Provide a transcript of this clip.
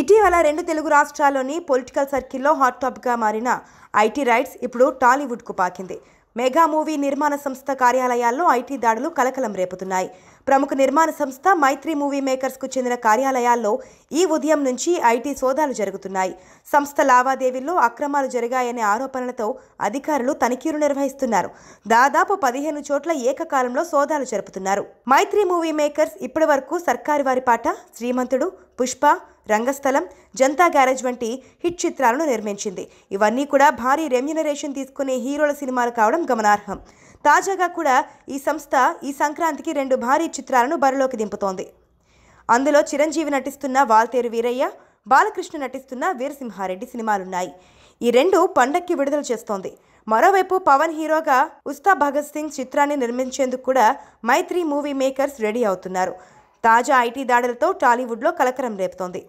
ఇటీవల రెండు తెలుగు రాష్ట్రాల్లోని పొలిటికల్ సర్కిల్లో హాట్ టాపిక్గా మారిన ఐటీ రైట్స్ ఇప్పుడు టాలీవుడ్కు పాకింది మెగా మూవీ నిర్మాణ సంస్థ కార్యాలయాల్లో ఐటీ దాడులు కలకలం రేపుతున్నాయి ప్రముఖ నిర్మాణ సంస్థ మైత్రి మూవీ మేకర్స్కు చెందిన కార్యాలయాల్లో ఈ ఉదయం నుంచి ఐటీ సోదాలు జరుగుతున్నాయి సంస్థ లావాదేవీల్లో అక్రమాలు జరిగాయనే ఆరోపణలతో అధికారులు తనిఖీలు నిర్వహిస్తున్నారు దాదాపు పదిహేను చోట్ల ఏకకాలంలో సోదాలు జరుపుతున్నారు మైత్రి మూవీ మేకర్స్ ఇప్పటి వరకు సర్కారు వారి పాట శ్రీమంతుడు పుష్ప రంగస్థలం జనతా గ్యారేజ్ వంటి హిట్ చిత్రాలను నిర్మించింది ఇవన్నీ కూడా భారీ రెమ్యునరేషన్ తీసుకునే హీరోల సినిమాలు కావడం గమనార్హం తాజాగా కూడా ఈ సంస్థ ఈ సంక్రాంతికి రెండు భారీ చిత్రాలను బరిలోకి దింపుతోంది అందులో చిరంజీవి నటిస్తున్న వాల్తేరు వీరయ్య బాలకృష్ణ నటిస్తున్న వీరసింహారెడ్డి సినిమాలున్నాయి ఈ రెండు పండక్కి విడుదల చేస్తోంది మరోవైపు పవన్ హీరోగా ఉస్తా భగత్ సింగ్ చిత్రాన్ని నిర్మించేందుకు కూడా మైత్రి మూవీ మేకర్స్ రెడీ అవుతున్నారు తాజా ఐటీ దాడులతో టాలీవుడ్లో కలకరం రేపుతోంది